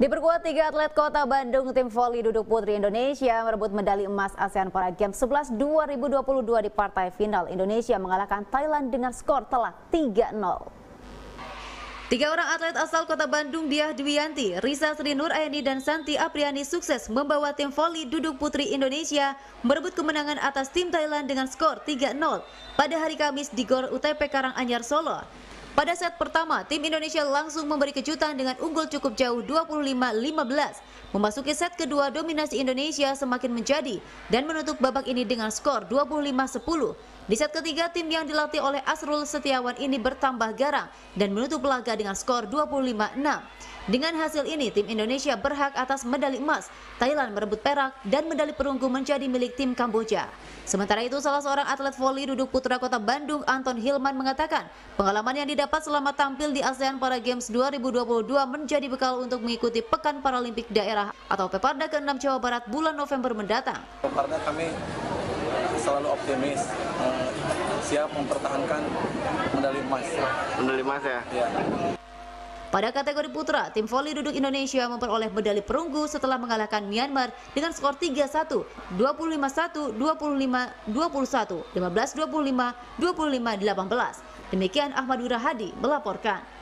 Diperkuat tiga atlet kota Bandung, tim voli duduk putri Indonesia merebut medali emas ASEAN Para Games 11 2022 di partai final. Indonesia mengalahkan Thailand dengan skor telak 3-0. Tiga orang atlet asal kota Bandung Diah Dwiyanti, Risa Sri Nur Aini dan Santi Apriani sukses membawa tim voli duduk putri Indonesia merebut kemenangan atas tim Thailand dengan skor 3-0 pada hari Kamis di Gor UTP Karanganyar Solo. Pada set pertama, tim Indonesia langsung memberi kejutan dengan unggul cukup jauh 25-15. Memasuki set kedua, dominasi Indonesia semakin menjadi dan menutup babak ini dengan skor 25-10. Di set ketiga, tim yang dilatih oleh Asrul Setiawan ini bertambah garang dan menutup laga dengan skor 25-6. Dengan hasil ini, tim Indonesia berhak atas medali emas, Thailand merebut perak, dan medali perunggu menjadi milik tim Kamboja. Sementara itu, salah seorang atlet voli duduk putra kota Bandung, Anton Hilman mengatakan, pengalaman yang didapat selama tampil di ASEAN Para Games 2022 menjadi bekal untuk mengikuti Pekan Paralimpik Daerah atau Peparda ke-6 Jawa Barat bulan November mendatang. Peparda kami selalu optimis eh, siap mempertahankan medali emas. Medali emas ya? ya. Pada kategori putra, tim voli duduk Indonesia memperoleh medali perunggu setelah mengalahkan Myanmar dengan skor 3-1, 25-1, 25-21, 15-25, 25-18. Demikian Ahmad Hadi melaporkan.